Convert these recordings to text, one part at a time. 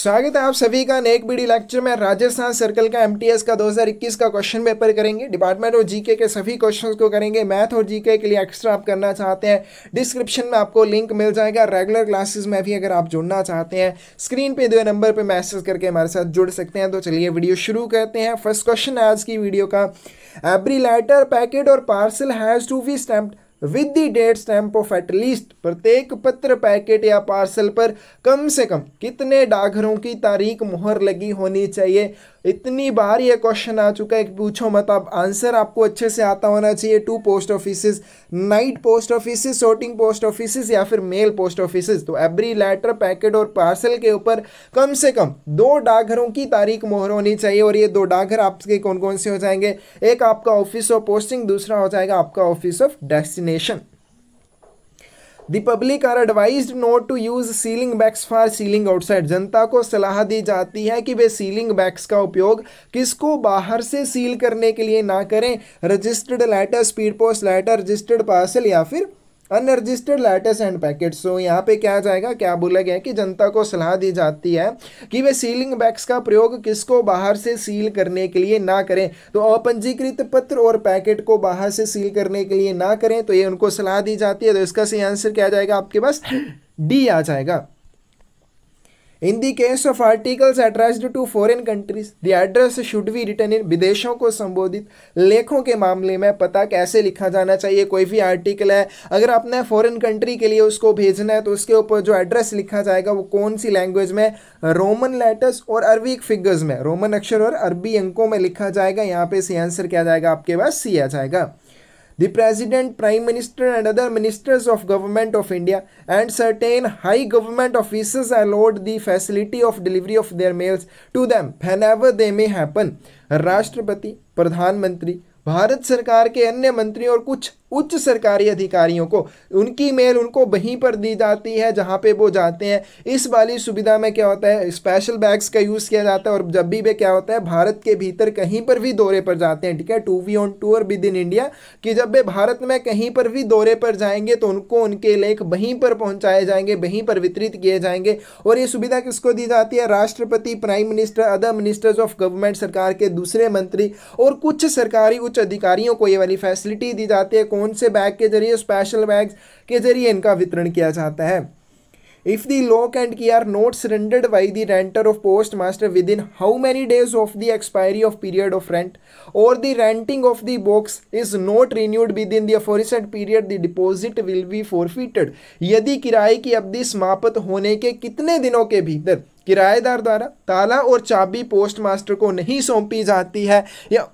स्वागत है आप सभी का नेक बीडी लेक्चर में राजस्थान सर्कल का एमटीएस का 2021 का क्वेश्चन पेपर करेंगे डिपार्टमेंट और जीके के सभी क्वेश्चंस को करेंगे मैथ और जीके के लिए एक्स्ट्रा आप करना चाहते हैं डिस्क्रिप्शन में आपको लिंक मिल जाएगा रेगुलर क्लासेस में भी अगर आप जुड़ना चाहते हैं स्क्रीन पर दुए नंबर पर मैसेज करके हमारे साथ जुड़ सकते हैं तो चलिए वीडियो शुरू करते हैं फर्स्ट क्वेश्चन है आज की वीडियो का एवरी लेटर पैकेट और parcel has to be stamped with the date stamp of at least प्रत्येक पत्र पैकेट या पार्सल पर कम से कम कितने डाकघरों की तारीख मुहर लगी होनी चाहिए इतनी बार ये क्वेश्चन आ चुका है कि पूछो मत आप आंसर आपको अच्छे से आता होना चाहिए to post offices night post office sorting post offices या फिर मेल पोस्ट ऑफिस तो एवरी लेटर पैकेट और पार्सल के ऊपर कम से कम दो डाकघरों की तारीख मोहर होनी चाहिए और ये दो डाकघर आपके कौन कौन से हो जाएंगे एक आपका ऑफिस ऑफ पोस्टिंग दूसरा हो जाएगा आपका office of destination the public are advise not to use sealing bags for sealing outside जनता को सलाह दी जाती है कि वे सीलिंग बैग्स का उपयोग किसको बाहर से सील करने के लिए ना करें registered letter speed post letter registered parcel या फिर unregistered letters and packet so यहाँ पे क्या जाएगा क्या बोला गया कि जनता को सलाह दी जाती है कि वे सीलिंग बैग्स का प्रयोग किसको बाहर से सील करने के लिए ना करें तो अपंजीकृत पत्र और पैकेट को बाहर से सील करने के लिए ना करें तो ये उनको सलाह दी जाती है तो इसका सही आंसर क्या जाएगा आपके पास डी आ जाएगा in the case of articles addressed to foreign countries the address should be return इन विदेशों को संबोधित लेखों के मामले में पता कैसे लिखा जाना चाहिए कोई भी आर्टिकल है अगर आपने फॉरेन कंट्री के लिए उसको भेजना है तो उसके ऊपर जो एड्रेस लिखा जाएगा वो कौन सी लैंग्वेज में रोमन लेटर्स और अरबिक फिगर्स में रोमन अक्षर और अरबी अंकों में लिखा जाएगा यहाँ पे सी आंसर क्या जाएगा आपके पास सी आ जाएगा the President, Prime Minister and other ministers of Government of India and certain high government officers allowed the facility of delivery of their mails to them whenever they may happen. rashtrapati pradhan mantri Bharat सरकार के अन्य मंत्री और कुछ उच्च सरकारी अधिकारियों को उनकी मेल उनको वहीं पर दी जाती है जहाँ पे वो जाते हैं इस वाली सुविधा में क्या होता है स्पेशल बैग्स का यूज़ किया जाता है और जब भी वे क्या होता है भारत के भीतर कहीं पर भी दौरे पर जाते हैं ठीक है to be on tour within India कि जब वे भारत में कहीं पर भी दौरे पर जाएंगे तो उनको उनके लेख वहीं पर पहुँचाए जाएंगे वहीं पर वितरित किए जाएंगे और ये सुविधा किसको दी जाती है राष्ट्रपति prime minister other ministers of government सरकार के दूसरे मंत्री और कुछ सरकारी उच्च अधिकारियों को ये वाली फैसिलिटी दी जाती है कौन कौन से बैग के जरिए स्पेशल बैग के जरिए इनका वितरण किया जाता है if the lock and key are not surrendered by the renter of post master within how many days of the expiry of period of rent और the renting of the box is not renewed within the period the deposit will be forfeited यदि किराए की अवधि समाप्त होने के कितने दिनों के भीतर किराएदार द्वारा ताला और चाबी पोस्ट मास्टर को नहीं सौंपी जाती है या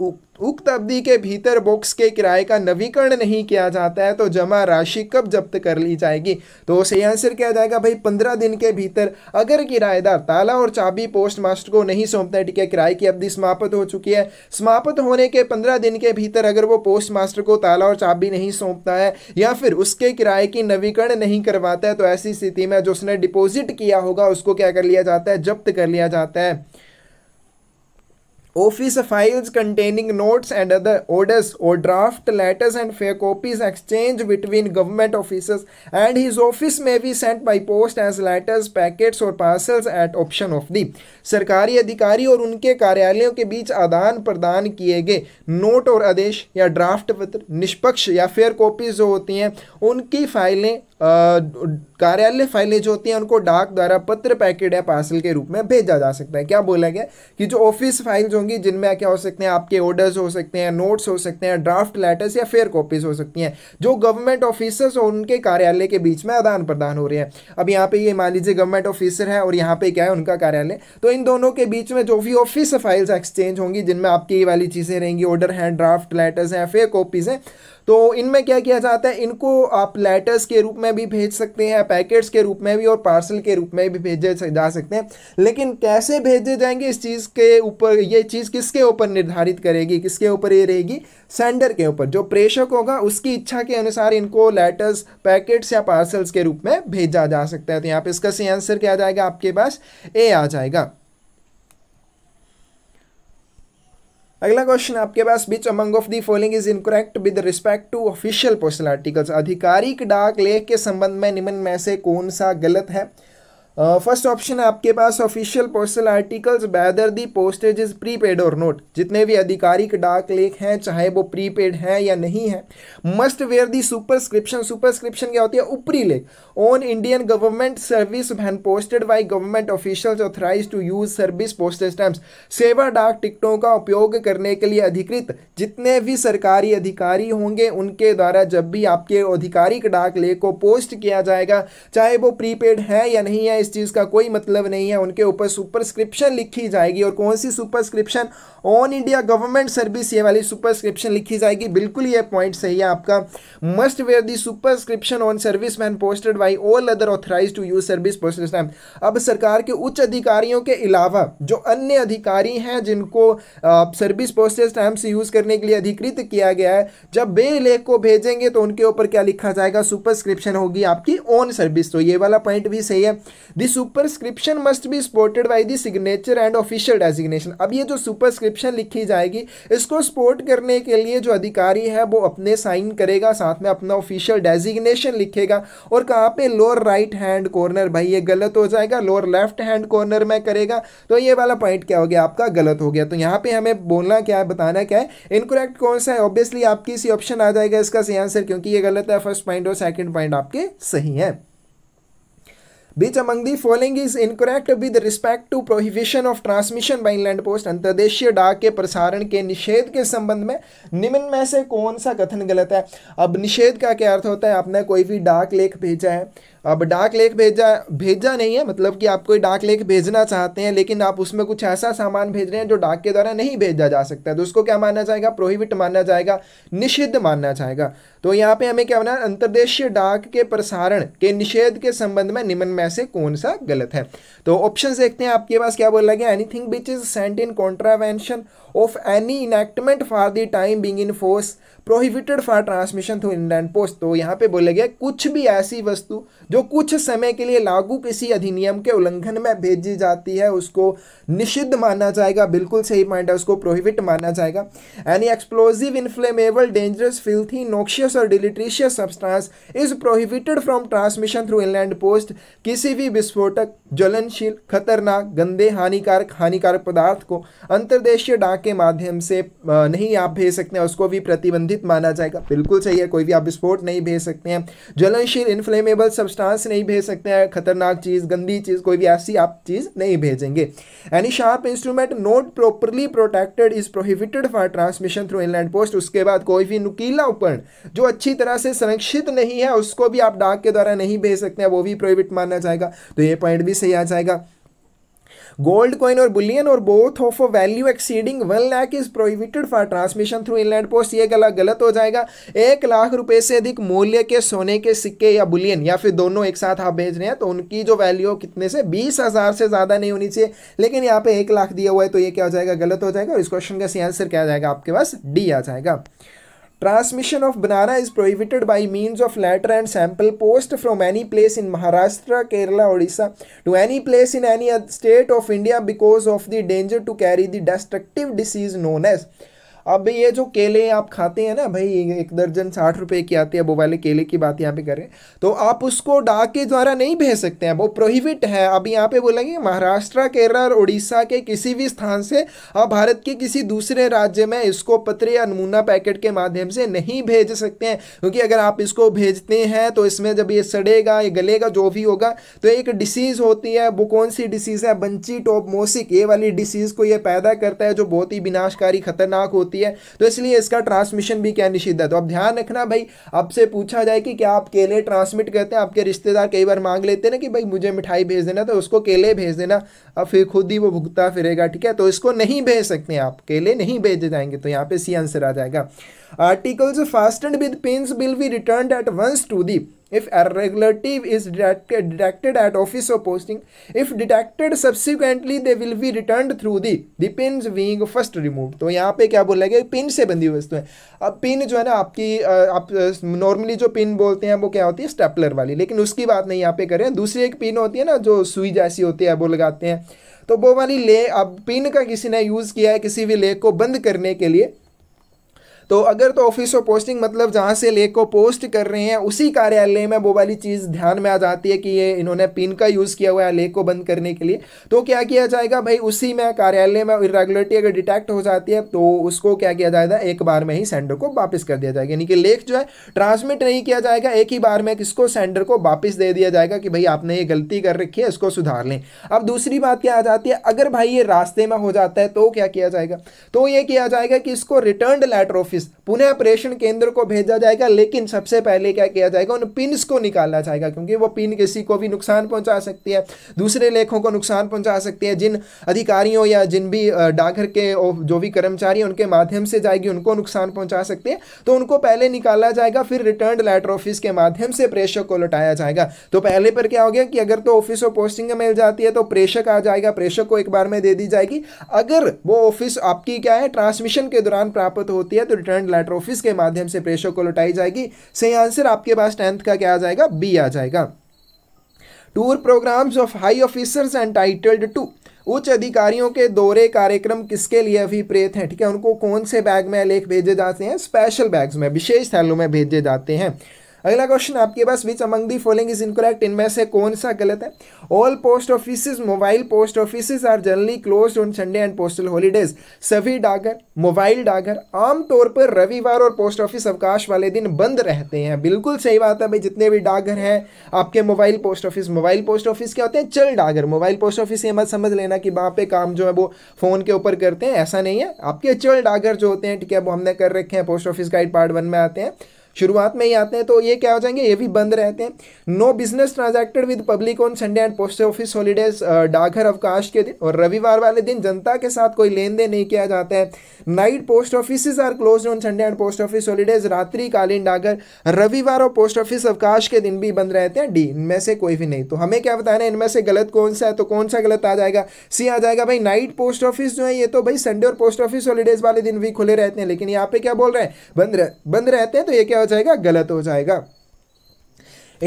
उक्त अवधि के भीतर बॉक्स के किराए का नवीकरण नहीं किया जाता है तो जमा राशि कब जब्त कर ली जाएगी तो सही आंसर क्या जाएगा भाई पंद्रह दिन के भीतर अगर किराएदार ताला और चाबी पोस्ट मास्टर को नहीं सौंपता है ठीक है किराए की अवधि समाप्त हो चुकी है समाप्त होने के पंद्रह दिन के भीतर अगर वो पोस्ट मास्टर को ताला और चाबी नहीं सौंपता है या फिर उसके किराए की नवीकरण नहीं करवाता है तो ऐसी स्थिति में जो उसने डिपोजिट किया होगा उसको क्या कर लिया जाता है जब्त कर लिया जाता है office files containing notes and other orders or draft letters and fair copies exchanged between government officers and his office may be sent by post as letters packets or parcels at option of the सरकारी अधिकारी और उनके कार्यालयों के बीच आदान प्रदान किए गए नोट और आदेश या ड्राफ्ट पत्र निष्पक्ष या फेयर कॉपीज जो होती हैं उनकी फाइलें कार्यालय फाइलें जो होती हैं उनको डाक द्वारा पत्र पैकेट या पार्सल के रूप में भेजा जा सकता है क्या बोला गया कि जो ऑफिस फाइल्स होंगी जिनमें क्या हो सकते हैं आपके ऑर्डर्स हो सकते हैं नोट्स हो सकते हैं ड्राफ्ट लेटर्स या फेयर कॉपीज हो सकती हैं जो गवर्नमेंट ऑफिसर्स और उनके कार्यालय के बीच में आदान प्रदान हो रहे हैं अब यहाँ पे ये मान लीजिए गवर्नमेंट ऑफिसर है और यहाँ पे क्या है उनका कार्यालय तो इन दोनों के बीच में जो भी ऑफिस फाइल्स एक्सचेंज होंगी जिनमें आपकी ये वाली चीज़ें रहेंगी ऑर्डर हैं ड्राफ्ट लेटर्स हैं फेयर कॉपीज़ हैं तो इनमें क्या किया जाता है इनको आप लेटर्स के रूप में भी भेज सकते हैं पैकेट्स के रूप में भी और पार्सल के रूप में भी भेजे जा सकते हैं लेकिन कैसे भेजे जाएंगे इस चीज़ के ऊपर ये चीज़ किसके ऊपर निर्धारित करेगी किसके ऊपर ये रहेगी सेंडर के ऊपर जो प्रेषक होगा उसकी इच्छा के अनुसार इनको लेटर्स पैकेट्स या पार्सल्स के रूप में भेजा जा सकता है तो यहाँ पे इसका सही आंसर क्या आ जाएगा आपके पास ए आ जाएगा अगला क्वेश्चन आपके पास which among of the following is incorrect with respect to official postal articles आधिकारिक डाक लेख के संबंध में निम्न में से कौन सा गलत है फर्स्ट ऑप्शन है आपके पास official postal articles whether the postage is prepaid और नोट जितने भी आधिकारिक डाक लेख हैं चाहे वो प्रीपेड हैं या नहीं है must bear the superscription superscription क्या होती है ऊपरी लेख on Indian government service when posted by government official authorise to use service postage stamps सेवा डाक टिकटों का उपयोग करने के लिए अधिकृत जितने भी सरकारी अधिकारी होंगे उनके द्वारा जब भी आपके आधिकारिक डाक लेख को पोस्ट किया जाएगा चाहे वो प्रीपेड है या नहीं है इस चीज़ का कोई मतलब नहीं है उनके ऊपर सुपरस्क्रिप्शन लिखी जाएगी और कौन सी superscription on India government service ये वाली सुपरस्क्रिप्शन लिखी जाएगी बिल्कुल ये पॉइंट सही है आपका must bear the superscription on service when posted by all other authorise to use service postage stamp अब सरकार के उच्च अधिकारियों के अलावा जो अन्य अधिकारी हैं जिनको सर्विस पोस्टेड स्टैम्प यूज़ करने के लिए अधिकृत किया गया है जब बे लेख को भेजेंगे तो उनके ऊपर क्या लिखा जाएगा सुपरस्क्रिप्शन होगी आपकी ऑन सर्विस तो ये वाला पॉइंट भी सही है the superscription must be supported by the signature and official designation अब ये जो सुपरस्क्रिप्शन लिखी जाएगी इसको स्पोर्ट करने के लिए जो अधिकारी है वो अपने साइन करेगा साथ में अपना ऑफिशियल डेजिग्नेशन लिखेगा और कहाँ पे लोअर राइट हैंड कॉर्नर भाई ये गलत हो जाएगा लोअर लेफ्ट हैंड कॉर्नर में करेगा तो ये वाला पॉइंट क्या हो गया आपका गलत हो गया तो यहाँ पे हमें बोलना क्या है बताना क्या है इनकोरेक्ट कौन सा है ऑब्वियसली आपकी सी ऑप्शन आ जाएगा इसका सही आंसर क्योंकि ये गलत है फर्स्ट पॉइंट और सेकेंड पॉइंट आपके सही है Which among the following is incorrect with respect to prohibition of transmission by inland post अंतर्देशीय डाक के प्रसारण के निषेध के संबंध में निम्न में से कौन सा कथन गलत है अब निषेध का क्या अर्थ होता है आपने कोई भी डाक लेख भेजा है अब डाक लेख भेजा भेजा नहीं है मतलब कि आप कोई डाक लेख भेजना चाहते हैं लेकिन आप उसमें कुछ ऐसा सामान भेज रहे हैं जो डाक के द्वारा नहीं भेजा जा सकता है तो उसको क्या माना जाएगा प्रोहिबिट माना जाएगा निषिद्ध माना जाएगा तो यहाँ पे हमें क्या बनाया अंतर्देशीय डाक के प्रसारण के निषेध के संबंध में निम्न में से कौन सा गलत है तो ऑप्शन देखते हैं आपके पास क्या बोला गया anything which is sent in contravention of any enactment for the time being in force prohibited for transmission through Indian post तो यहाँ पे बोले गए कुछ भी ऐसी वस्तु जो कुछ समय के लिए लागू किसी अधिनियम के उल्लंघन में भेजी जाती है उसको निषिद्ध माना जाएगा बिल्कुल सही पॉइंट है उसको प्रोहिबिट माना जाएगा any explosive inflammable dangerous filthy noxious और deleterious substance is prohibited from transmission through inland post किसी भी विस्फोटक ज्वलनशील खतरनाक गंदे हानिकारक हानिकारक पदार्थ को अंतर्देशीय डाक के माध्यम से नहीं आप भेज सकते हैं उसको भी प्रतिबंधित संबंधित माना जाएगा बिल्कुल सही है कोई भी आप विस्फोट नहीं भेज सकते हैं ज्वलनशील इन्फ्लेमेबल सब्सटेंस नहीं भेज सकते हैं खतरनाक चीज़ गंदी चीज़ कोई भी ऐसी आप चीज़ नहीं भेजेंगे any sharp instrument not properly protected is prohibited for transmission through inland post उसके बाद कोई भी नुकीला उपकरण जो अच्छी तरह से संरक्षित नहीं है उसको भी आप डाक के द्वारा नहीं भेज सकते हैं वो भी प्रोहिबिट माना जाएगा तो ये पॉइंट भी सही आ जाएगा गोल्ड कॉइन और बुलियन और both of value exceeding one lakh is prohibited for transmission through inland post ये गला गलत हो जाएगा एक लाख रुपए से अधिक मूल्य के सोने के सिक्के या बुलियन या फिर दोनों एक साथ आप भेज रहे हैं तो उनकी जो वैल्यू कितने से बीस हज़ार से ज़्यादा नहीं होनी चाहिए लेकिन यहाँ पे एक लाख दिया हुआ है तो ये क्या हो जाएगा गलत हो जाएगा और इस क्वेश्चन का सी आंसर क्या जाएगा आपके पास डी आ जाएगा Transmission of banana is prohibited by means of letter and sample post from any place in Maharashtra, Kerala, Odisha to any place in any state of India because of the danger to carry the destructive disease known as अब भाई ये जो केले आप खाते हैं ना भाई एक दर्जन साठ रुपए की आती है वो वाले केले की बात यहाँ पे करें तो आप उसको डाक के द्वारा नहीं भेज सकते हैं वो प्रोहिबिट है अब यहाँ पे बोलेंगे महाराष्ट्र केरल और उड़ीसा के किसी भी स्थान से आप भारत के किसी दूसरे राज्य में इसको पत्र या नमूना पैकेट के माध्यम से नहीं भेज सकते हैं क्योंकि अगर आप इसको भेजते हैं तो इसमें जब ये सड़ेगा ये गलेगा जो भी होगा तो एक डिसीज़ होती है वो कौन सी डिसीज़ है बंची टोप मोसिक ये वाली डिसीज़ को ये पैदा करता है जो बहुत ही विनाशकारी खतरनाक होती है होती है तो इसलिए इसका ट्रांसमिशन भी क्या निषिद्ध है तो अब ध्यान रखना भाई आपसे पूछा जाए कि क्या आप केले ट्रांसमिट करते हैं आपके रिश्तेदार कई बार मांग लेते हैं ना कि भाई मुझे मिठाई भेज देना तो उसको केले भेज देना अब फिर खुद ही वो भुगता फिरेगा ठीक है तो इसको नहीं भेज सकते आप केले नहीं भेजे जाएंगे तो यहाँ पे सी आंसर आ जाएगा articles fast and with pens will be return at once to the if irregularity is detected, detected at office of posting if detected subsequently they will be returned through the the pins being first removed तो यहाँ पे क्या बोला गया pin से बंधी वस्तु है अब पिन जो है ना आपकी आप नॉर्मली जो पिन बोलते हैं वो क्या होती है स्टेपलर वाली लेकिन उसकी बात नहीं यहाँ पे करें दूसरी एक पिन होती है ना जो सुई जैसी होती है वो लगाते हैं तो वो वाली ले अब पिन का किसी ने यूज़ किया है किसी भी लेख को बंद करने के लिए तो अगर तो ऑफिस ऑफ पोस्टिंग मतलब जहाँ से लेख को पोस्ट कर रहे हैं उसी कार्यालय में वो वाली चीज़ ध्यान में आ जाती है कि ये इन्होंने पिन का यूज़ किया हुआ है लेख को बंद करने के लिए तो क्या किया जाएगा भाई उसी में कार्यालय में इरेगुलरिटी अगर डिटेक्ट हो जाती है तो उसको क्या किया जाएगा एक बार में ही सेंडर को वापस कर दिया जाएगा यानी कि लेख जो है ट्रांसमिट नहीं किया जाएगा एक ही बार में किसको सेंडर को वापस दे दिया जाएगा कि भाई आपने ये गलती कर रखी है इसको सुधार लें अब दूसरी बात क्या आ जाती है अगर भाई ये रास्ते में हो जाता है तो क्या किया जाएगा तो ये किया जाएगा कि इसको रिटर्न लेटर ऑफिस ऑफिस पुनः ऑपरेशन केंद्र को भेजा जाएगा लेकिन सबसे पहले क्या किया जाएगा उन पिनस को निकाला जाएगा क्योंकि वो पिन किसी को भी नुकसान पहुंचा सकती है दूसरे लेखों को नुकसान पहुंचा सकती है जिन अधिकारियों या जिन भी डाकघर के जो भी कर्मचारी उनके माध्यम से जाएगी उनको नुकसान पहुंचा सकती है तो उनको पहले निकाला जाएगा फिर रिटर्न लेटर ऑफिस के माध्यम से प्रेषक को लौटाया जाएगा तो पहले पर क्या हो गया कि अगर तो ऑफिस और पोस्टिंग मिल जाती है तो प्रेषक आ जाएगा प्रेषक को एक बार में दे दी जाएगी अगर वो ऑफिस आपकी क्या है ट्रांसमिशन के दौरान प्राप्त होती है तो रिटर्न लेटर ऑफिस के माध्यम से प्रेशर को लौटाई जाएगी सही आंसर आपके पास टेंथ का क्या आ जाएगा बी आ जाएगा tour programmes of high officers entitled to उच्च अधिकारियों के दौरे कार्यक्रम किसके लिए अभिप्रेत हैं ठीक है उनको कौन से बैग में लेख भेजे जाते हैं स्पेशल बैग्स में विशेष थैलों में भेजे जाते हैं अगला क्वेश्चन आपके पास which among the following is incorrect इनमें से कौन सा गलत है all post office mobile post office are generally close on Sunday and postal holidays सभी डाकघर मोबाइल डाकघर आमतौर पर रविवार और पोस्ट ऑफिस अवकाश वाले दिन बंद रहते हैं बिल्कुल सही बात है भाई जितने भी डाकघर हैं आपके mobile post office mobile post office क्या होते हैं चल डागर मोबाइल पोस्ट ऑफिस ये मत समझ लेना कि वहाँ पे काम जो है वो फ़ोन के ऊपर करते हैं ऐसा नहीं है आपके चल डाकघर जो होते हैं ठीक है वो हमने कर रखे हैं post office guide part one में आते हैं शुरुआत में ही आते हैं तो ये क्या हो जाएंगे ये भी बंद रहते हैं no business transacted with public on Sunday and post office holidays डाघर अवकाश के दिन और रविवार वाले दिन जनता के साथ कोई लेन देन नहीं किया जाता है night post office are close on Sunday and post office holidays रात्रि कालीन रविवार और पोस्ट ऑफिस अवकाश के दिन भी बंद रहते हैं डी इनमें से कोई भी नहीं तो हमें क्या बताना है इनमें से गलत कौन सा है तो कौन सा गलत आ जाएगा सी आ जाएगा भाई नाइट पोस्ट ऑफिस जो है ये तो भाई संडे और पोस्ट ऑफिस हॉलीडेज वाले दिन भी खुले रहते हैं लेकिन यहाँ पे क्या बोल रहे हैं बंद रह, बंद रहते हैं तो ये क्या जाएगा गलत हो जाएगा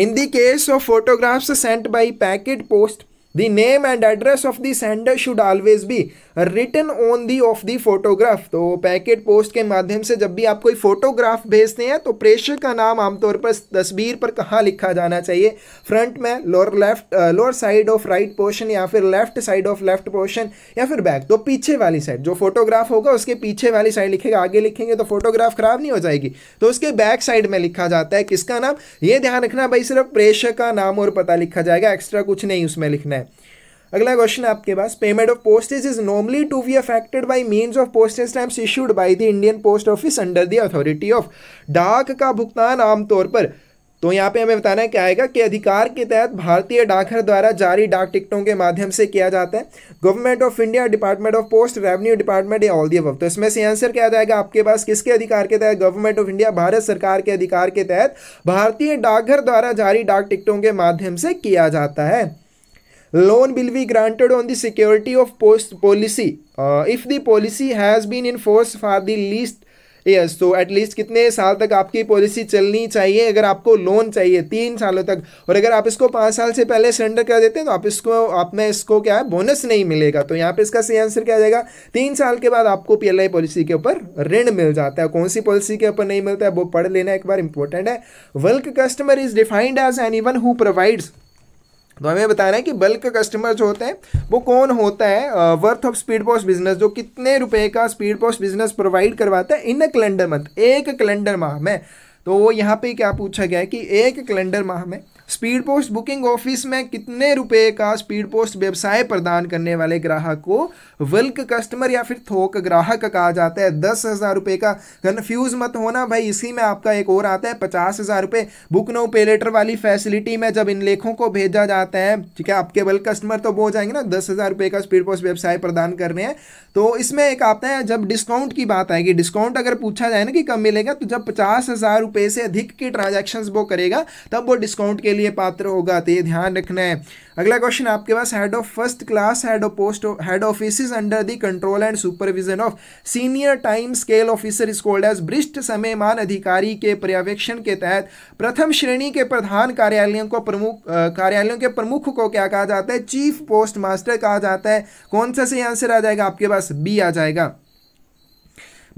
in the case of photographs sent by packet post The name and address of the sender should always be written on the of the photograph. तो पैकेट पोस्ट के माध्यम से जब भी आप कोई फोटोग्राफ भेजते हैं तो प्रेषक का नाम आमतौर पर तस्वीर पर कहाँ लिखा जाना चाहिए फ्रंट में lower left lower side of right portion या फिर left side of left portion या फिर बैक तो पीछे वाली साइड जो फोटोग्राफ होगा उसके पीछे वाली साइड लिखेगा आगे लिखेंगे तो फोटोग्राफ खराब नहीं हो जाएगी तो उसके बैक साइड में लिखा जाता है किसका नाम ये ध्यान रखना भाई सिर्फ प्रेषक का नाम और पता लिखा जाएगा एक्स्ट्रा कुछ नहीं उसमें लिखना है है अगला क्वेश्चन आपके पास payment of postage is normally to be affected by means of postage stamps issued by the Indian post office under the authority of डाक का भुगतान आमतौर पर तो यहाँ पे हमें बताना है क्या आएगा कि अधिकार के तहत भारतीय डाकघर द्वारा जारी डाक टिकटों के माध्यम से किया जाता है government of India department of post revenue department या ऑल दी अब तो इसमें से आंसर क्या जाएगा आपके पास किसके अधिकार के तहत गवर्नमेंट ऑफ इंडिया भारत सरकार के अधिकार के तहत भारतीय डाकघर द्वारा जारी डाक टिकटों के माध्यम से किया जाता है loan will be granted on the security of post policy uh, if the policy has been in force for the least yes तो एटलीस्ट कितने साल तक आपकी पॉलिसी चलनी चाहिए अगर आपको लोन चाहिए तीन सालों तक और अगर आप इसको पाँच साल से पहले सरेंडर कर देते हैं तो आप इसको आप में इसको क्या है बोनस नहीं मिलेगा तो यहाँ पे इसका सही आंसर क्या जाएगा तीन साल के बाद आपको पीएलआई पॉलिसी के ऊपर ऋण मिल जाता है कौन सी पॉलिसी के ऊपर नहीं मिलता है वो पढ़ लेना एक बार इंपॉर्टेंट है bulk customer is defined as any one who provides तो हमें बताना है कि बल्क कस्टमर जो होते हैं वो कौन होता है worth of speed post business जो कितने रुपए का स्पीड पोस्ट बिजनेस प्रोवाइड करवाता है इन अ कैलेंडर मंथ एक कैलेंडर माह में तो वो यहाँ पे क्या पूछा गया है कि एक कैलेंडर माह में स्पीड पोस्ट बुकिंग ऑफिस में कितने रुपए का स्पीड पोस्ट व्यवसाय प्रदान करने वाले ग्राहक को वल्क कस्टमर या फिर थोक ग्राहक कहा जाता है दस हज़ार रुपये का कन्फ्यूज मत होना भाई इसी में आपका एक और आता है पचास हज़ार रुपये बुक नो पे लेटर वाली फैसिलिटी में जब इन लेखों को भेजा जाता है ठीक है आपके वल्क कस्टमर तो वो जाएंगे ना दस हज़ार रुपये का स्पीड पोस्ट व्यवसाय प्रदान कर रहे हैं तो इसमें एक आता है जब डिस्काउंट की बात आएगी डिस्काउंट अगर पूछा जाए ना कि कब मिलेगा तो जब पचास हज़ार रुपये से अधिक की ट्रांजेक्शन वो करेगा तब वो डिस्काउंट के लिए लिए पात्र होगा तो ये ध्यान रखना है अगला क्वेश्चन आपके पास head of first class head of post head office under the control and supervision of senior time scale officer is cold as समय मान अधिकारी के पर्यवेक्षण के तहत प्रथम श्रेणी के प्रधान कार्यालयों को प्रमुख कार्यालयों के प्रमुख को क्या कहा जाता है चीफ पोस्ट मास्टर कहा जाता है कौन सा सही आंसर आ जाएगा आपके पास बी आ जाएगा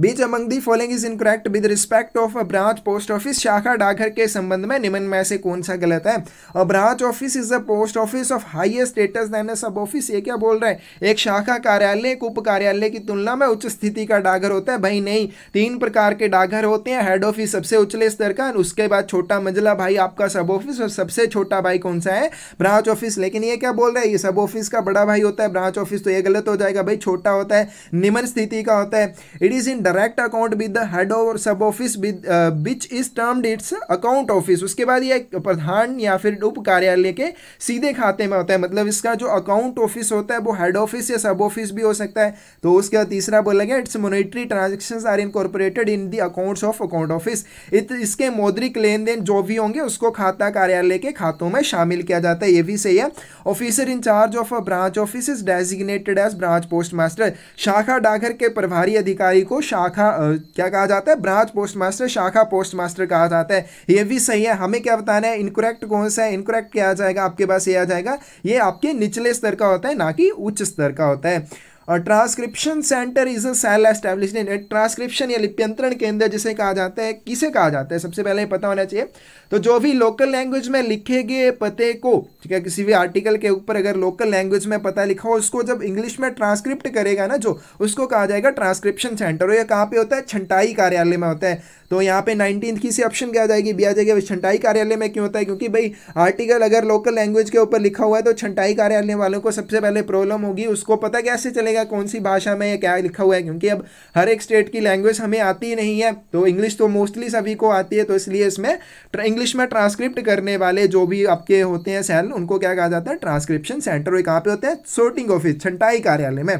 which among the following is incorrect with respect of a branch post office शाखा डाकघर के संबंध में निम्न में से कौन सा गलत है और branch office is a post office of highest status than a sub office ये क्या बोल रहे हैं एक शाखा कार्यालय एक उप कार्यालय की तुलना में उच्च स्थिति का डाकघर होता है भाई नहीं तीन प्रकार के डाकघर होते हैं हेड ऑफिस सबसे उचले स्तर का उसके बाद छोटा मंजिला भाई आपका सब ऑफिस और सबसे छोटा भाई कौन सा है ब्रांच ऑफिस लेकिन ये क्या बोल रहे हैं ये सब ऑफिस का बड़ा भाई होता है ब्रांच ऑफिस तो ये गलत हो जाएगा भाई छोटा होता है निम्न स्थिति का होता है it is in direct account with the head और sub office with which is termed its account office उसके बाद ये प्रधान या फिर उप कार्यालय के सीधे खाते में होता है मतलब इसका जो अकाउंट ऑफिस होता है वो हेड ऑफिस या सब ऑफिस भी हो सकता है तो उसके बाद तीसरा बोला गया its monetary transaction are incorporated in the accounts of account office इसके मौद्रिक लेन देन जो भी होंगे उसको खाता कार्यालय के खातों में शामिल किया जाता है ये भी सही है officer in charge of a branch office is designated as branch post master शाखा डाकघर के प्रभारी अधिकारी को शाखा क्या कहा जाता है ब्रांच पोस्ट मास्टर शाखा पोस्ट मास्टर कहा जाता है ये भी सही है हमें क्या बताना है इनकोरेक्ट कौन सा है इनकोरेक्ट क्या आ जाएगा आपके पास ये आ जाएगा ये आपके निचले स्तर का होता है ना कि उच्च स्तर का होता है और transcription centre is a cell establish in transcription या लिप्यंत्रण केंद्र जिसे कहा जाता है किसे कहा जाता है सबसे पहले पता होना चाहिए तो जो भी लोकल लैंग्वेज में लिखे गए पते को ठीक है किसी भी आर्टिकल के ऊपर अगर लोकल लैंग्वेज में पता लिखा हो उसको जब इंग्लिश में ट्रांसक्रिप्ट करेगा ना जो उसको कहा जाएगा ट्रांसक्रिप्शन सेंटर और यह कहाँ पर होता है छंटाई कार्यालय में होता है तो यहाँ पे नाइनटीन की से ऑप्शन क्या आ जाएगी भी आ जाएगी छंटाई कार्यालय में क्यों होता है क्योंकि भाई आर्टिकल अगर लोकल लैंग्वेज के ऊपर लिखा हुआ है तो छंटाई कार्यालय वालों को सबसे पहले प्रॉब्लम होगी उसको पता कैसे चलेगा पड़ेगा कौन सी भाषा में क्या लिखा हुआ है क्योंकि अब हर एक स्टेट की लैंग्वेज हमें आती ही नहीं है तो इंग्लिश तो मोस्टली सभी को आती है तो इसलिए इसमें इंग्लिश में ट्रांसक्रिप्ट करने वाले जो भी आपके होते हैं सेल उनको क्या कहा जाता है ट्रांसक्रिप्शन सेंटर कहाँ पे होते हैं सोर्टिंग ऑफिस छंटाई कार्यालय में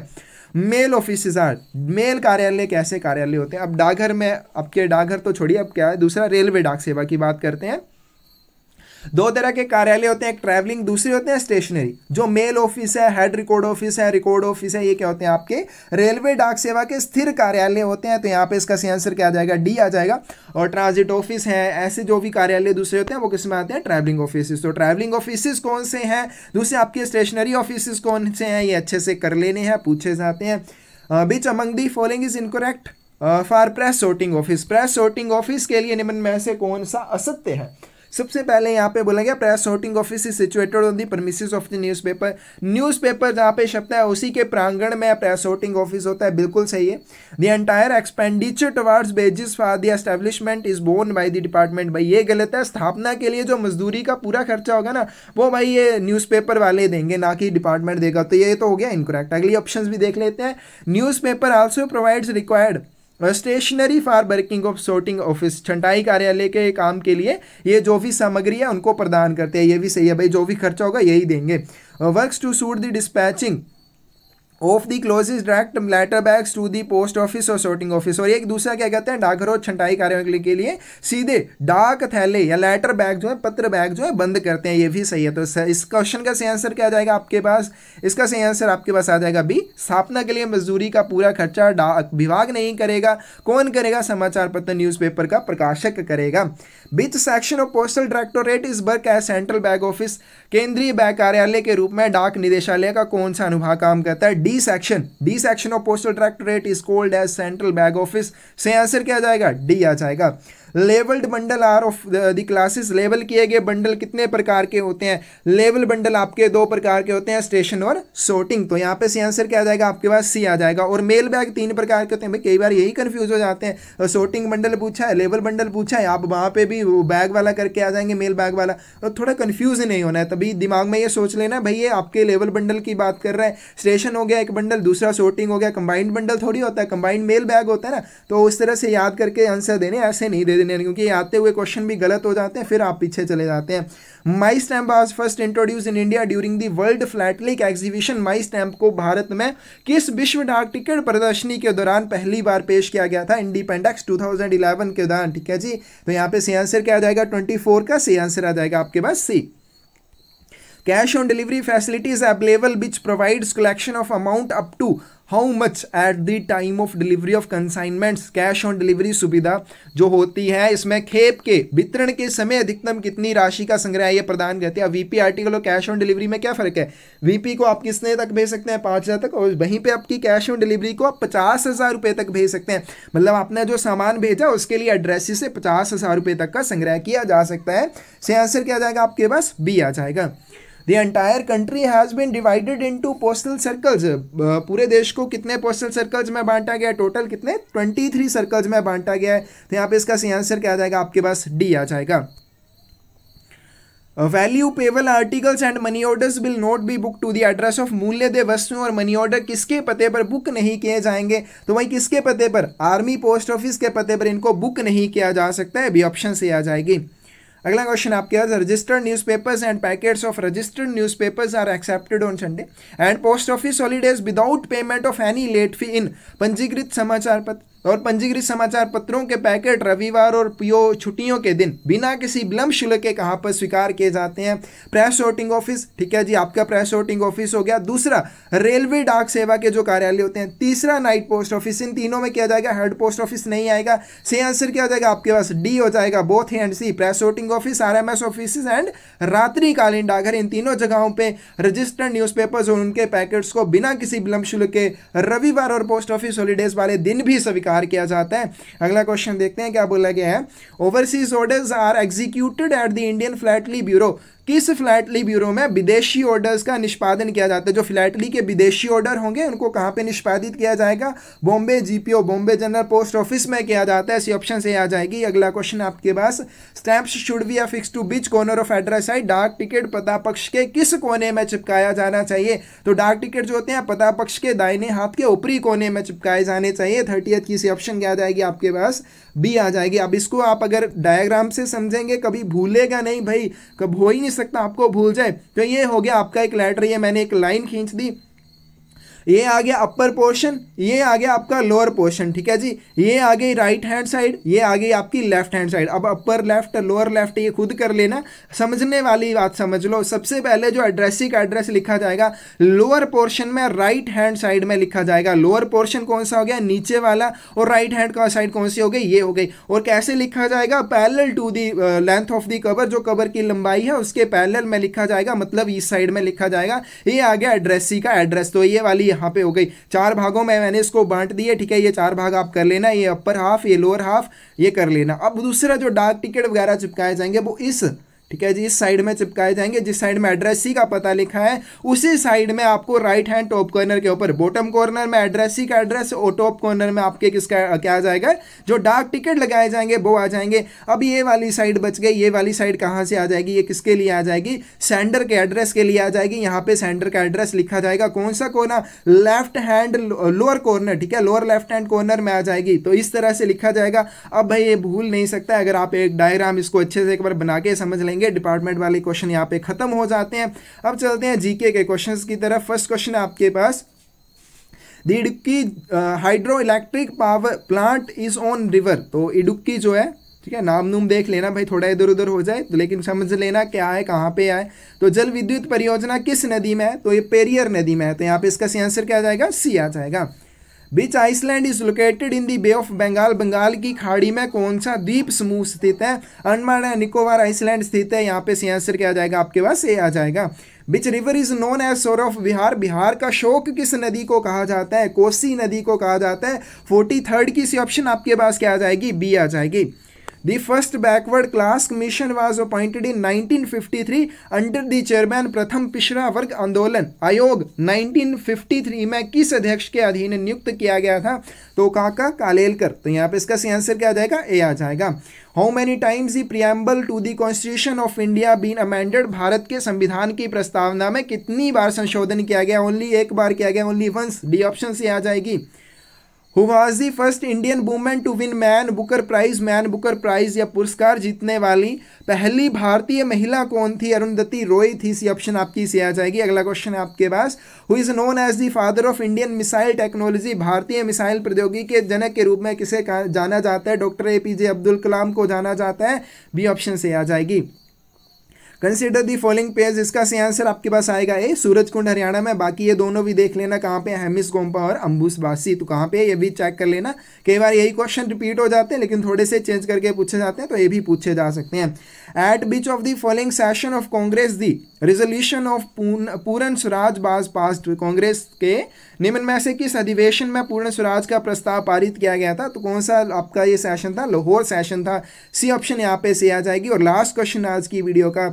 मेल ऑफिस आर मेल कार्यालय कैसे कार्यालय होते हैं अब डाकघर में आपके डाकघर तो छोड़िए अब क्या है दूसरा रेलवे डाक सेवा की बात करते हैं दो तरह के कार्यालय होते हैं एक ट्रैवलिंग दूसरे होते हैं स्टेशनरी जो मेल ऑफिस है हेड रिकॉर्ड ऑफिस है रिकॉर्ड ऑफिस है ये क्या होते हैं आपके रेलवे डाक सेवा के स्थिर कार्यालय होते हैं तो यहाँ पे इसका सही आंसर क्या आ जाएगा डी आ जाएगा और ट्रांजिट ऑफिस है ऐसे जो भी कार्यालय दूसरे होते हैं वो किसमें आते हैं ट्रैवलिंग ऑफिस तो ट्रैवलिंग ऑफिस कौन से हैं दूसरे आपके स्टेशनरी ऑफिस कौन से हैं ये अच्छे से कर लेने हैं पूछे जाते हैं which among the following is incorrect for press sorting office press sorting office के लिए निम्न में से कौन सा असत्य है सबसे पहले यहाँ पे बोला गया press sorting office is situated on the premises of the newspaper newspaper जहाँ पे छपता है उसी के प्रांगण में प्रेस नोटिंग ऑफिस होता है बिल्कुल सही है the entire expenditure towards wages for the establishment is borne by the department भाई ये गलत है स्थापना के लिए जो मजदूरी का पूरा खर्चा होगा ना वो भाई ये न्यूज वाले देंगे ना कि डिपार्टमेंट देगा तो ये तो हो गया इनकोरेक्ट अगली ऑप्शन भी देख लेते हैं newspaper also provides required stationery for working of sorting office छंटाई कार्यालय के काम के लिए ये जो भी सामग्री है उनको प्रदान करते हैं ये भी सही है भाई जो भी खर्चा होगा यही देंगे works to suit the dispatching of the closest direct letter bags to the post office और सोर्टिंग ऑफिस और एक दूसरा क्या कहते हैं डाकघर और छंटाई कार्यों के लिए सीधे डाक थैले या लेटर बैग जो है पत्र बैग जो है बंद करते हैं ये भी सही है तो इस क्वेश्चन का सही आंसर क्या आ जाएगा आपके पास इसका सही आंसर आपके पास आ जाएगा बी स्थापना के लिए मजदूरी का पूरा खर्चा डाक विभाग नहीं करेगा कौन करेगा समाचार पत्र न्यूज़पेपर का प्रकाशक करेगा which section of postal directorate is work as central bag office केंद्रीय बैग कार्यालय के रूप में डाक निदेशालय का कौन सा अनुभाग काम करता है D section D section of postal directorate is cold as central bag office से आंसर क्या जाएगा डी आ जाएगा labelled bundle are of the classes लेवल किए गए बंडल कितने प्रकार के होते हैं लेवल बंडल आपके दो प्रकार के होते हैं स्टेशन और सोटिंग तो यहाँ पे सी आंसर क्या आ जाएगा आपके पास सी आ जाएगा और मेल बैग तीन प्रकार के होते हैं भाई कई बार यही कन्फ्यूज हो जाते हैं सोटिंग बंडल पूछा है लेवल बंडल पूछा है आप वहाँ पे भी बैग वाला करके आ जाएंगे मेल बैग वाला और थोड़ा कन्फ्यूज नहीं होना है तभी दिमाग में ये सोच लेना भाई ये आपके लेवल बंडल की बात कर रहे हैं स्टेशन हो गया एक बंडल दूसरा सोटिंग हो गया कंबाइंड बंडल थोड़ी होता है कंबाइंड मेल बैग होता है ना तो उस तरह से याद करके आंसर देने ऐसे नहीं दे देने क्योंकि आते हुए क्वेश्चन भी गलत हो जाते हैं फिर आप पीछे चले जाते हैं माई स्टैम्प आज first introduce in India during the world philatelic exhibition my stamp को भारत में किस विश्व डाक टिकट प्रदर्शनी के दौरान पहली बार पेश किया गया था इंडिपेंडेंस 2011 के दौरान ठीक है जी तो यहाँ पे सी आंसर क्या आ जाएगा 24 का सी आंसर आ जाएगा आपके पास C cash on delivery facilities available which provides collection of amount up to how much at the time of delivery of consignments cash on delivery सुविधा जो होती है इसमें खेप के वितरण के समय अधिकतम कितनी राशि का संग्रह ये प्रदान करते हैं वीपी आर्टिकल और कैश ऑन डिलीवरी में क्या फ़र्क है वीपी को आप किसने तक भेज सकते हैं पाँच हज़ार तक और वहीं पर आपकी कैश ऑन डिलीवरी को आप पचास हज़ार रुपये तक भेज सकते हैं मतलब आपने जो सामान भेजा उसके लिए एड्रेस से पचास हज़ार रुपये तक का संग्रह किया जा सकता है से आंसर क्या जाएगा आपके पास बी आ जाएगा the entire country has been divided to postal circles पूरे देश को कितने पोस्टल सर्कल्स में बांटा गया टोटल कितने ट्वेंटी थ्री सर्कल्स में बांटा गया है तो यहाँ पे इसका सही आंसर क्या आ जाएगा आपके पास डी आ जाएगा value payable articles and money orders will not be book to the address of मूल्य दे वस्तुओं और मनी ऑर्डर किसके पते पर बुक नहीं किए जाएंगे तो वही किसके पते पर आर्मी पोस्ट ऑफिस के पते पर इनको बुक नहीं किया जा सकता है अभी ऑप्शन से आ जाएगी अगला क्वेश्चन आपके पास registered newspapers and packets of registered newspapers are accepted on Sunday and post office holidays without payment of any late fee in पंजीकृत समाचार पत्र और पंजीकृत समाचार पत्रों के पैकेट रविवार और पीओ छुट्टियों के दिन बिना किसी विलंब शुल्क के कहाँ पर स्वीकार किए जाते हैं प्रेस वोटिंग ऑफिस ठीक है जी आपका प्रेस वोटिंग ऑफिस हो गया दूसरा रेलवे डाक सेवा के जो कार्यालय होते हैं तीसरा नाइट पोस्ट ऑफिस इन तीनों में किया जाएगा हेड पोस्ट ऑफिस नहीं आएगा सही आंसर क्या हो जाएगा आपके पास डी हो जाएगा both A and C press voting office R M S office and रात्रिकालीन डाकघर इन तीनों जगहों पर रजिस्टर्ड न्यूज़पेपर्स और उनके पैकेट्स को बिना किसी विलंब शुल्क के रविवार और पोस्ट ऑफिस हॉलीडेज वाले दिन भी स्वीकार इनकार किया जाता है अगला क्वेश्चन देखते हैं क्या बोला गया है overseas orders are executed at the Indian philately bureau किस फ्लैटली ब्यूरो में विदेशी ऑर्डर्स का निष्पादन किया जाता है जो फ्लैटली के विदेशी ऑर्डर होंगे उनको कहाँ पे निष्पादित किया जाएगा Bombay GPO Bombay general post office में किया जाता है ऐसी ऑप्शन से आ जाएगी अगला क्वेश्चन आपके पास stamps should be fix to which corner of address आई डाक टिकट पता पक्ष के किस कोने में चिपकाया जाना चाहिए तो डाक टिकट जो होते हैं पता पक्ष के दाइने हाथ के ऊपरी कोने में चिपकाए जाने चाहिए थर्टी की सी ऑप्शन क्या आ जाएगी आपके पास बी आ जाएगी अब इसको आप अगर डायग्राम से समझेंगे कभी भूलेगा नहीं भाई कब हो ही नहीं सकता आपको भूल जाए तो ये हो गया आपका एक लेटर ये मैंने एक लाइन खींच दी ये आ गया अपर पोर्शन ये आ गया आपका लोअर पोर्शन ठीक है जी ये आ गई राइट हैंड साइड ये आ गई आपकी लेफ्ट हैंड साइड अब अपर लेफ्ट लोअर लेफ्ट ये खुद कर लेना समझने वाली बात समझ लो सबसे पहले जो एड्रेसिक एड्रेस लिखा जाएगा लोअर पोर्शन में राइट हैंड साइड में लिखा जाएगा लोअर पोर्शन कौन सा हो गया नीचे वाला और राइट हैंड का साइड कौन सी हो गई ये हो गई और कैसे लिखा जाएगा parallel to the length of the cover जो कवर की लंबाई है उसके पैरल में लिखा जाएगा मतलब इस साइड में लिखा जाएगा ये आ गया एड्रेसी का एड्रेस तो ये वाली यहाँ पे हो गई चार भागों में मैंने इसको बांट दिए ठीक है ये चार भाग आप कर लेना ये अपर हाफ ये लोअर हाफ ये कर लेना अब दूसरा जो डाक टिकट वगैरह चिपकाए जाएंगे वो इस ठीक है जी इस साइड में चिपकाए जाएंगे जिस साइड में एड्रेस सी का पता लिखा है उसी साइड में आपको राइट हैंड टॉप कॉर्नर के ऊपर बॉटम कॉर्नर में एड्रेस सी का एड्रेस और टॉप कॉर्नर में आपके किसका क्या आ जाएगा जो डाक टिकट लगाए जाएंगे वो आ जाएंगे अब ये वाली साइड बच गई ये वाली साइड कहाँ से आ जाएगी ये किसके लिए आ जाएगी सेंडर के एड्रेस के लिए आ जाएगी यहाँ पे सेंडर का एड्रेस लिखा जाएगा कौन सा कोना लेफ्ट हैंड लोअर कॉर्नर ठीक है लोअर लेफ्ट हैंड कॉर्नर में आ जाएगी तो इस तरह से लिखा जाएगा अब भाई ये भूल नहीं सकता अगर आप एक डायग्राम इसको अच्छे से एक बार बना के समझ लेंगे करेंगे डिपार्टमेंट वाले क्वेश्चन यहाँ पे खत्म हो जाते हैं अब चलते हैं जीके के क्वेश्चंस की तरफ फर्स्ट क्वेश्चन आपके पास the Idukki hydro electric power plant is on river तो इडुक्की जो है ठीक है नाम नूम देख लेना भाई थोड़ा इधर उधर हो जाए तो लेकिन समझ लेना क्या है कहाँ पे आए तो जल विद्युत परियोजना किस नदी में है तो ये पेरियर नदी में है तो यहाँ पे इसका सी आंसर क्या आ जाएगा सी आ जाएगा which island is located in the bay of Bengal Bengal की खाड़ी में कौन सा द्वीप समूह स्थित है अंडमान एंड निकोबार आइसलैंड स्थित है यहाँ पे सी आंसर क्या आ जाएगा आपके पास ए आ जाएगा which river is known as sorrow of Bihar Bihar का शोक किस नदी को कहा जाता है कोसी नदी को कहा जाता है फोर्टी थर्ड की सी ऑप्शन आपके पास क्या आ जाएगी बी आ जाएगी The first backward class commission was appointed in 1953 under the chairman प्रथम पिछड़ा वर्ग आंदोलन आयोग 1953 में किस अध्यक्ष के अधीन नियुक्त किया गया था तो काका कालेलकर तो यहाँ पे इसका सही आंसर क्या आ जाएगा ए आ जाएगा how many times the preamble to the constitution of India been amended Bharat के संविधान की प्रस्तावना में कितनी बार संशोधन किया गया ओनली एक बार किया गया ओनली वंस डी ऑप्शन से आ जाएगी who was the first Indian women to win Man Booker prize Man Booker prize या पुरस्कार जीतने वाली पहली भारतीय महिला कौन थी अरुंधति रोय थी इसी ऑप्शन आपकी से आ जाएगी अगला क्वेश्चन है आपके पास who is known as the father of Indian missile technology भारतीय मिसाइल प्रौद्योगिकी के जनक के रूप में किसे जाना जाता है doctor A P J Abdul Kalam को जाना जाता है बी ऑप्शन से आ जाएगी कंसिडर दी फॉलोइंग पेज इसका सही आंसर आपके पास आएगा ए सूरजकुंड हरियाणा में बाकी ये दोनों भी देख लेना कहाँ पे हैमिस गोम्पा और अंबुस बासी तो कहाँ पे ये भी चेक कर लेना कई बार यही क्वेश्चन रिपीट हो जाते हैं लेकिन थोड़े से चेंज करके पूछे जाते हैं तो ये भी पूछे जा सकते हैं at which of the following session of Congress the resolution of Purna Swaraj बाज पास्ट कांग्रेस के निम्न में से किस अधिवेशन में पूर्ण स्वराज का प्रस्ताव पारित किया गया था तो कौन सा आपका ये सेशन था लाहौर सेशन था सी ऑप्शन यहाँ पे से आ जाएगी और लास्ट क्वेश्चन आज की वीडियो का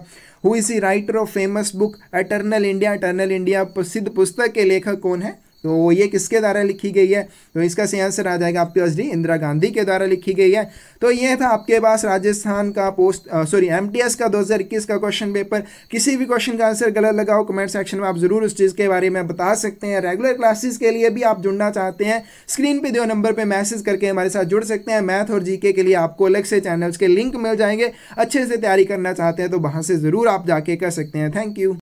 who is writer of famous book eternal India eternal India प्रसिद्ध पुस्तक के लेखक कौन है तो वो ये किसके द्वारा लिखी गई है तो इसका सही आंसर आ जाएगा आपके पास डी इंदिरा गांधी के द्वारा लिखी गई है तो ये था आपके पास राजस्थान का पोस्ट सॉरी एमटीएस का 2021 का क्वेश्चन पेपर किसी भी क्वेश्चन का आंसर गलत लगा हो कमेंट सेक्शन में आप जरूर उस चीज़ के बारे में बता सकते हैं रेगुलर क्लासेस के लिए भी आप जुड़ना चाहते हैं स्क्रीन पर दो नंबर पर मैसेज करके हमारे साथ जुड़ सकते हैं मैथ और जीके के लिए आपको अलग से चैनल्स के लिंक मिल जाएंगे अच्छे से तैयारी करना चाहते हैं तो वहाँ से ज़रूर आप जाके कर सकते हैं थैंक यू